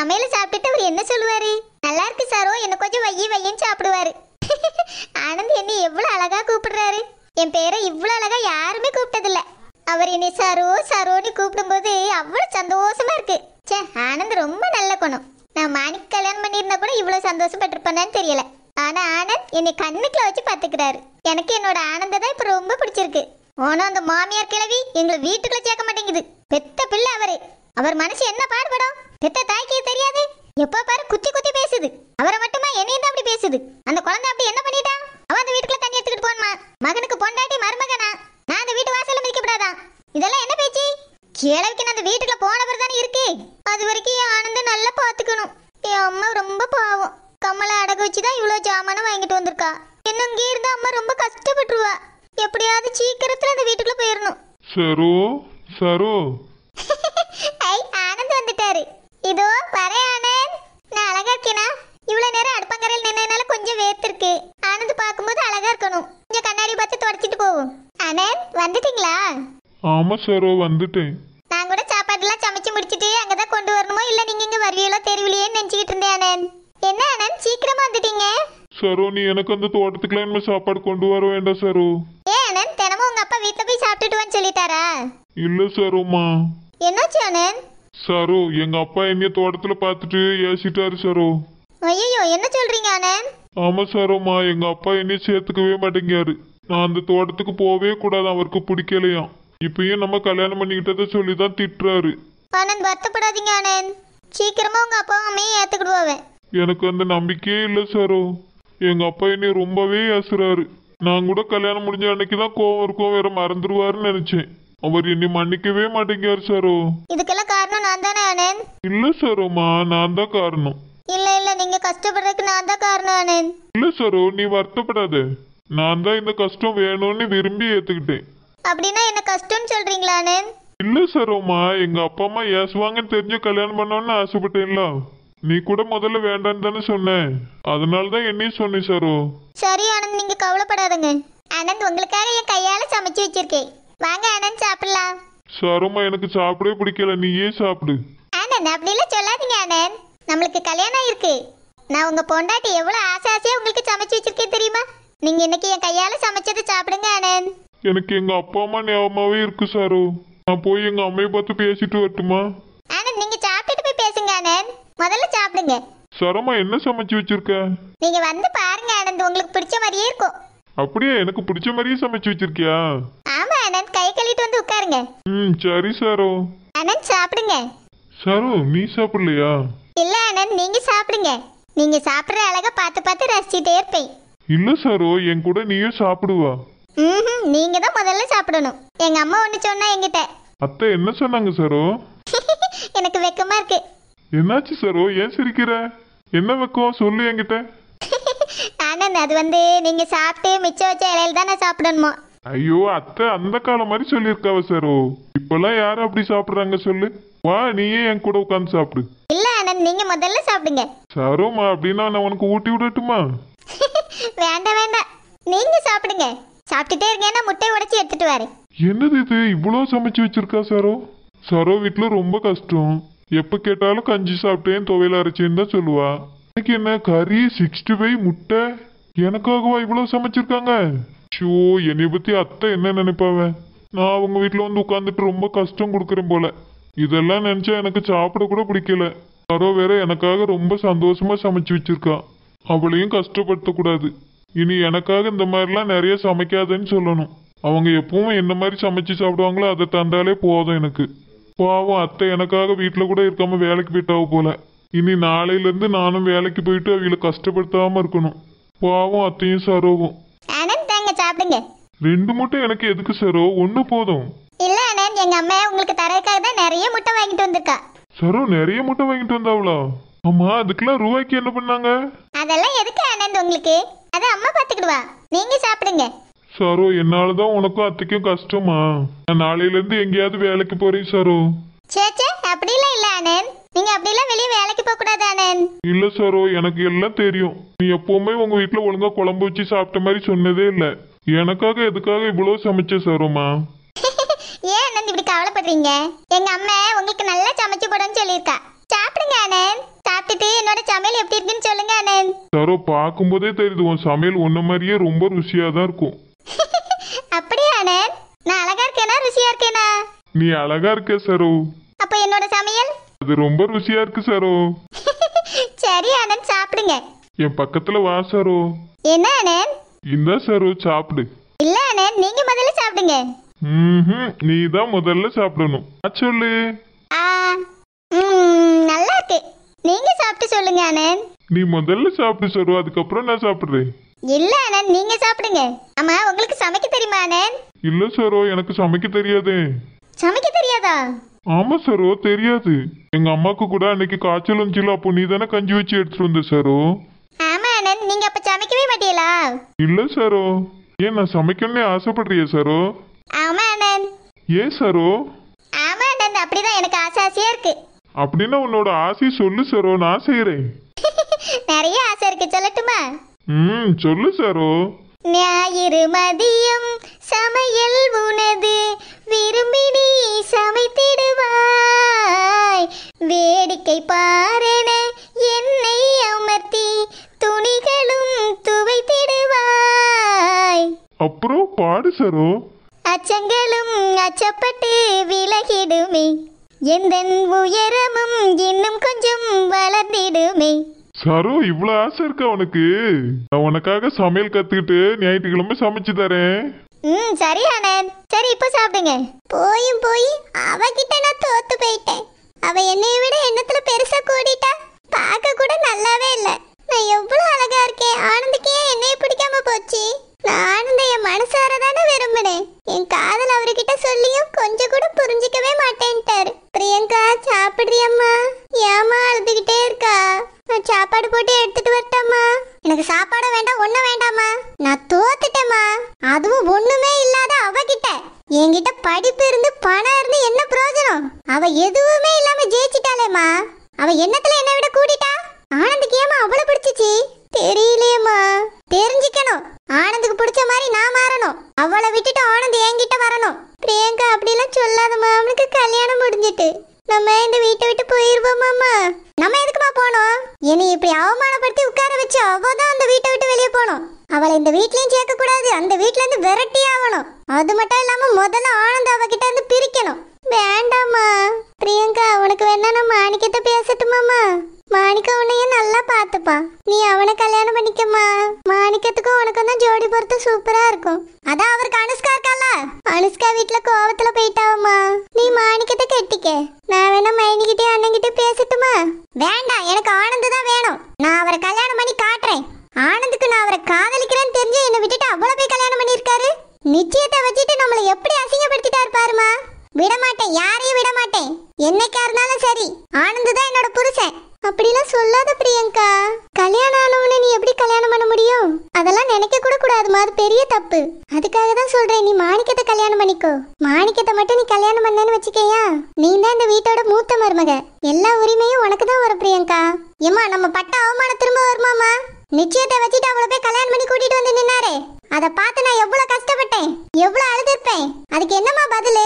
சமையல சாப்பிட்டுட்டு அவர் என்ன சொல்லுவாரு நல்லா இருக்கு சாரோ என்ன கொஞ்சம் வையி வையின்னு சாப்பிடுவாரு ஆனந்த் என்னை எவ்வளவு அழகா கூப்பிடுறாரு என் பேரை இவ்வளோ அழகா யாருமே கூப்பிட்டதில்ல அவர் என்னை சாரோ சரோன்னு கூப்பிடும்போது அவ்வளவு சந்தோஷமா இருக்கு சே ஆனந்த் ரொம்ப நல்ல குணம் நான் மாணிக் கல்யாணம் பண்ணியிருந்தா கூட இவ்வளவு சந்தோஷப்பட்டிருப்பேனான்னு தெரியல ஆனா ஆனந்த் என்னை கண்ணுக்குள்ள வச்சு பார்த்துக்கிறாரு எனக்கு என்னோட ஆனந்த தான் இப்போ ரொம்ப பிடிச்சிருக்கு ஓனும் அந்த மாமியார் கிழவி எங்களை வீட்டுக்குள்ள சேர்க்க மாட்டேங்குது பெத்த பிள்ளை அவரு அவர் மனசு என்ன பாடுபடும் பெத்த தாய்க்கு எப்போ பாரு குத்தி குத்தி பேசுது அவரை மட்டுமா என்னையும் தான் அப்படி பேசுது அந்த குழந்தை அப்படி என்ன பண்ணிட்டா அவ அந்த வீட்டுக்குள்ள தண்ணி எடுத்துக்கிட்டு போனமா மகனுக்கு பொண்டாட்டி மருமகனா நான் அந்த வீட்டு வாசல்ல மிதிக்கப்படாதான் இதெல்லாம் என்ன பேச்சு கிழவிக்கு நான் அந்த வீட்டுக்குள்ள போனவர் தானே இருக்கு அது வரைக்கும் என் ஆனந்த நல்லா பாத்துக்கணும் என் அம்மா ரொம்ப பாவம் கம்மலை அடகு வச்சு தான் இவ்வளோ ஜாமானம் வாங்கிட்டு வந்திருக்கா இன்னும் இங்கே இருந்தா அம்மா ரொம்ப கஷ்டப்பட்டுருவா எப்படியாவது சீக்கிரத்துல அந்த வீட்டுக்குள்ள போயிடணும் சரோ சரோ ஐ ஆனந்த் வந்துட்டாரு இதோ பரையானே ஆமா சரோ வந்துட்டேன் நான் கூட எல்லாம் சமைச்சு முடிச்சிட்டு அங்கதான் கொண்டு வரணுமோ இல்ல நீங்க இங்க வருவீங்களோ தெரியலையே நினைச்சுக்கிட்டு இருந்தேன் அண்ணன் என்ன அண்ணன் சீக்கிரமா வந்துட்டீங்க சரோ நீ எனக்கு அந்த தோட்டத்துக்குலாம் இனிமே சாப்பாடு கொண்டு வர வேண்டாம் சரோ ஏ அண்ணன் தினமும் உங்க அப்பா வீட்ல போய் சாப்பிட்டுட்டு சொல்லிட்டாரா இல்ல சரோமா என்னாச்சு அண்ணன் சரோ எங்க அப்பா என்னைய தோட்டத்துல பார்த்துட்டு ஏசிட்டாரு சரோ ஐயோ என்ன சொல்றீங்க அண்ணன் ஆமா சரோமா எங்க அப்பா என்னைய சேர்த்துக்கவே மாட்டேங்கிறாரு நான் அந்த தோட்டத்துக்கு போவே கூடாது அவருக்கு பிடிக்கலையாம் இப்பயும் நம்ம கல்யாணம் பண்ணிக்கிட்டதை சொல்லி தான் திட்டுறாரு ஆனந்த் வருத்தப்படாதீங்க ஆனந்த் சீக்கிரமா உங்க அப்பா அம்மையும் ஏத்துக்கிடுவாவேன் எனக்கு அந்த நம்பிக்கையே இல்லை சாரோ எங்க அப்பா என்னை ரொம்பவே ஏசுறாரு நான் கூட கல்யாணம் முடிஞ்ச அன்னைக்கு தான் கோவம் இருக்கும் வேற மறந்துடுவாருன்னு நினைச்சேன் அவர் என்னை மன்னிக்கவே மாட்டேங்கிறார் சாரோ இதுக்கெல்லாம் காரணம் நான் தானே ஆனந்த் இல்ல சரோமா நான் தான் காரணம் இல்ல இல்ல நீங்க கஷ்டப்படுறதுக்கு நான் தான் காரணம் ஆனந்த் இல்ல சரோ நீ வருத்தப்படாத நான் தான் இந்த கஷ்டம் வேணும்னு விரும்பி ஏத்துக்கிட்டேன் அப்படின்னா என்ன கஷ்டம்னு சொல்றீங்களானு இல்ல சரோமா எங்க அப்பா அம்மா ஏசுவாங்கன்னு தெரிஞ்சு கல்யாணம் பண்ணோம்னு ஆசைப்பட்டேன்ல நீ கூட முதல்ல வேண்டான்னு தானே சொன்னேன் அதனால தான் என்னையும் சொன்னேன் சரோ சரி ஆனந்த் நீங்க கவலைப்படாதுங்க ஆனந்த் உங்களுக்காக என் கையால சமைச்சு வச்சிருக்கேன் வாங்க ஆனந்த் சாப்பிடலாம் சரோமா எனக்கு சாப்பிடவே பிடிக்கல நீயே சாப்பிடு ஆனந்த் அப்படிலாம் சொல்லாதீங்க ஆனந்த் நம்மளுக்கு கல்யாணம் இருக்கு நான் உங்க பொண்டாட்டி எவ்வளவு ஆசை ஆசையா உங்களுக்கு சமைச்சு வச்சிருக்கேன் தெரியுமா நீங்க இன்னைக்கு என் கையால சமைச்சதை சாப்பிடுங்க ஆனந்த் எனக்கு எங்க அப்பா அம்மா ஞாபகமாவே இருக்கு சாரு நான் போய் எங்க அம்மைய பார்த்து பேசிட்டு வரட்டுமா ஆனந்த் நீங்க சாப்பிட்டுட்டு போய் பேசுங்க அண்ணன் முதல்ல சாப்பிடுங்க சரமா என்ன சமைச்சு வச்சிருக்க நீங்க வந்து பாருங்க ஆனந்த் உங்களுக்கு பிடிச்ச மாதிரியே இருக்கும் அப்படியே எனக்கு பிடிச்ச மாதிரியே சமைச்சு வச்சிருக்கியா ஆமா அண்ணன் கை கழுவிட்டு வந்து உட்காருங்க ம் சரி சாரு அண்ணன் சாப்பிடுங்க சாரு நீ சாப்பிடலையா இல்ல ஆனந்த் நீங்க சாப்பிடுங்க நீங்க சாப்பிடுற அழகா பார்த்து பார்த்து ரசிச்சிட்டே இருப்பேன் இல்ல சாரு என் கூட நீயும் சாப்பிடுவா ம் நீங்க தான் முதல்ல சாப்பிடணும் எங்க அம்மா ஒன்று சொன்னா என்கிட்ட அத்தை என்ன சொன்னாங்க சரோ எனக்கு வெக்கமா இருக்கு என்னாச்சு சரோ ஏன் சிரிக்கிற என்ன வெக்கம் சொல்லு என்கிட்ட அண்ணன் அது வந்து நீங்க சாப்பிட்டு மிச்சம் வச்ச இலையில தான் நான் சாப்பிடணுமோ ஐயோ அத்தை அந்த காலம் மாதிரி சொல்லியிருக்காவ சரோ இப்பெல்லாம் யாரும் அப்படி சாப்பிடுறாங்க சொல்லு வா நீயே என் கூட உட்காந்து சாப்பிடு இல்ல அண்ணன் நீங்க முதல்ல சாப்பிடுங்க சரோமா அப்படின்னா நான் உனக்கு ஊட்டி விடட்டுமா வேண்டாம் வேண்டாம் நீங்க சாப்பிடுங்க சாப்பிட்டுட்டே இருக்கேன்னா முட்டையை உடச்சி எடுத்துட்டு வரேன் என்னது இது இவ்வளோ சமைச்சு வச்சிருக்கா சாரோ சாரோ வீட்டில் ரொம்ப கஷ்டம் எப்போ கேட்டாலும் கஞ்சி சாப்பிட்டேன் துவையல் அரைச்சேன்னு தான் சொல்லுவா எனக்கு என்ன கறி சிக்ஸ்டி ஃபைவ் முட்டை எனக்காகவா இவ்வளோ சமைச்சிருக்காங்க ஷோ என்னை பற்றி அத்தை என்ன நினைப்பாவன் நான் அவங்க வீட்டில் வந்து உட்காந்துட்டு ரொம்ப கஷ்டம் கொடுக்குறேன் போல இதெல்லாம் நினச்சா எனக்கு சாப்பிட கூட பிடிக்கல யாரோ வேற எனக்காக ரொம்ப சந்தோஷமாக சமைச்சு வச்சிருக்கா அவளையும் கஷ்டப்படுத்தக்கூடாது இனி எனக்காக இந்த மாதிரிலாம் நிறைய சமைக்காதேன்னு சொல்லணும் அவங்க எப்பவும் என்ன மாதிரி சமைச்சு சாப்பிடுவாங்களோ அதை தந்தாலே போதும் எனக்கு பாவம் அத்தை எனக்காக வீட்டில் கூட இருக்காம வேலைக்கு போயிட்டாவ போல இனி நாளையிலேருந்து நானும் வேலைக்கு போயிட்டு அவங்கள கஷ்டப்படுத்தாம இருக்கணும் பாவம் அத்தையும் சரோவும் தாங்க சாப்பிடுங்க ரெண்டு முட்டை எனக்கு எதுக்கு சரோ ஒன்று போதும் இல்ல அண்ணன் எங்க அம்மா உங்களுக்கு தரதுக்காக தான் நிறைய முட்டை வாங்கிட்டு வந்திருக்கா சரோ நிறைய முட்டை வாங்கிட்டு வந்தாவளா அம்மா அதுக்கெல்லாம் ரூபாய்க்கு என்ன பண்ணாங்க அதெல்லாம் எதுக்கு அண்ணன் உங்களுக்கு அது அம்மா பாத்துக்கிடுவா நீங்க சாப்பிடுங்க சரோ என்னாலதான் உனக்கும் அத்தைக்கும் கஷ்டமா நான் நாளையில இருந்து எங்கேயாவது வேலைக்கு போறேன் சரோ சேச்சே சே அப்படிலாம் இல்ல ஆனந்த் நீங்க அப்படிலாம் வெளியே வேலைக்கு போக கூடாது ஆனந்த் இல்ல சரோ எனக்கு எல்லாம் தெரியும் நீ எப்பவுமே உங்க வீட்டுல ஒழுங்கா குழம்பு வச்சு சாப்பிட்ட மாதிரி சொன்னதே இல்ல எனக்காக எதுக்காக இவ்வளவு சமைச்ச சரோமா ஏன் அண்ணன் இப்படி கவலைப்படுறீங்க எங்க அம்மா உங்களுக்கு நல்லா சமைச்சு போடன்னு சொல்லியிருக்கா சாப்பிடுங்க அண்ணன் சாப்பிட்டுட்டு என்னோட சமையல் எப்படி இருக்குன்னு சொல்லுங்க அண்ணன் தரோ பார்க்கும்போதே தெரியுது உன் சமையல் ஒன்ன மாதிரியே ரொம்ப ருசியா தான் இருக்கும் அப்படியா அண்ணன் நான் அழகா இருக்கேனா ருசியா இருக்கேனா நீ அழகா இருக்க சரோ அப்ப என்னோட சமையல் அது ரொம்ப ருசியா இருக்கு சரோ சரி அண்ணன் சாப்பிடுங்க என் பக்கத்துல வா சரு என்ன அண்ணன் இந்த சரு சாப்பிடு இல்ல ஆனந்த் நீங்க முதல்ல சாப்பிடுங்க ம் நீ தான் முதல்ல சாப்பிடணும் சொல்லு ஆ நல்லா இருக்கு நீங்க சாப்பிட்டு சொல்லுங்க அண்ணன் நீ முதல்ல சாப்பிட்டு சொல்லு அதுக்கப்புறம் நான் சாப்பிடுறேன் இல்ல அண்ணன் நீங்க சாப்பிடுங்க ஆமா உங்களுக்கு சமைக்க தெரியுமா அண்ணன் இல்ல சரோ எனக்கு சமைக்க தெரியாது சமைக்க தெரியாதா ஆமா சரோ தெரியாது எங்க அம்மாக்கு கூட அன்னைக்கு காய்ச்சல் வந்துச்சுல அப்போ நீ தானே கஞ்சி வச்சு எடுத்துட்டு வந்த சரோ ஆமா அண்ணன் நீங்க அப்ப சமைக்கவே மாட்டீங்களா இல்ல சரோ ஏன் நான் சமைக்கணும்னு ஆசைப்படுறிய சரோ ஆமா அண்ணன் ஏன் சரோ ஆமா அண்ணன் அப்படிதான் எனக்கு ஆசை ஆசையா இருக்கு அப்படின்னு உன்னோட ஆசை சொல்லு சரோ நான் செய்யறேன் நிறைய ஆசை இருக்கு சொல்லட்டுமா ம் சொல்லு சரோ ஞாயிறு மதியம் சமையல் உனது விரும்பினி சமைத்திடுவாய் வேடிக்கை பாரென என்னை அமர்த்தி துணிகளும் துவைத்திடுவாய் அப்புறம் பாடு சரோ அச்சங்களும் அச்சப்பட்டு விலகிடுமே எந்தன் உயரமும் இன்னும் கொஞ்சம் வளர்ந்திடுமே சரு இவ்வளவு ஆசை இருக்கு அவனுக்கு நான் உனக்காக சமையல் கத்துக்கிட்டு ஞாயிற்றுக்கிழமை சமைச்சு தரேன் ம் சரி ஆனந்த் சரி இப்போ சாப்பிடுங்க போயும் போய் அவகிட்ட நான் தோத்து போயிட்டேன் அவ என்னைய விட எண்ணத்துல பெருசா கூடிட்டா பார்க்க கூட நல்லாவே இல்லை நான் எவ்வளவு அழகா இருக்கேன் ஆனந்துக்கே என்னைய பிடிக்காம போச்சு அவகிட்ட என்கிட்ட படிப்பு இருந்து பணம் இருந்து என்ன பிரயோஜனம் அவ எதுவுமே இல்லாம ஜெயிச்சிட்டாளேம்மா அவ என்னத்துல என்ன விட கூட்டிட்டா ஆனந்துக்கு ஏமா அவ்வளவு பிடிச்சிச்சு தெரியலையேம்மா தெரிஞ்சுக்கணும் ஆனந்துக்கு பிடிச்ச மாதிரி நான் மாறணும் அவளை விட்டுட்டு ஆனந்த் என்கிட்ட வரணும் பிரியங்கா அப்படிலாம் சொல்லாதம்மா அவனுக்கு கல்யாணம் முடிஞ்சிட்டு நம்ம இந்த வீட்டை விட்டு போயிருவோமாம்மா நம்ம எதுக்குமா போனோம் என்னை இப்படி அவமானப்படுத்தி உட்கார வச்சு அவதான் அந்த வீட்டை விட்டு வெளியே போனோம் அவளை இந்த வீட்லயும் சேர்க்க கூடாது அந்த வீட்ல இருந்து விரட்டி ஆகணும் அது மட்டும் இல்லாம முதல்ல ஆனந்த் கிட்ட இருந்து பிரிக்கணும் வேண்டாமா பிரியங்கா உனக்கு வேணா நான் மாணிக்கத்தை பேசட்டுமாமா மாணிக்க உன்னையும் நல்லா பாத்துப்பா நீ அவனை கல்யாணம் பண்ணிக்கமா மாணிக்கத்துக்கும் உனக்கும் தான் ஜோடி பொறுத்து சூப்பரா இருக்கும் அதான் அவருக்கு அனுஷ்கா இருக்கல அனுஷ்கா வீட்டுல கோவத்துல போயிட்டாவம்மா நீ மாணிக்கத்தை கெட்டிக்க நான் வேணா மைனிக்கிட்டே கிட்டே பேசட்டுமா வேண்டாம் அதெல்லாம் நினைக்க கூட கூடாது அது பெரிய தப்பு அதுக்காக தான் சொல்றேன் நீ மாணிக்கத்தை கல்யாணம் பண்ணிக்கோ மாணிக்கத்தை மட்டும் நீ கல்யாணம் பண்ணேன்னு வச்சுக்கையா நீ தான் இந்த வீட்டோட மூத்த மருமக எல்லா உரிமையும் உனக்கு தான் வரும் பிரியங்கா ஏமா நம்ம பட்ட அவமானம் திரும்ப வருமாமா நிச்சயத்தை வச்சுட்டு அவளை போய் கல்யாணம் பண்ணி கூட்டிட்டு வந்து நின்னாரு அதை பார்த்து நான் எவ்வளவு கஷ்டப்பட்டேன் எவ்வளவு அழுதுருப்பேன் அதுக்கு என்னமா பதில்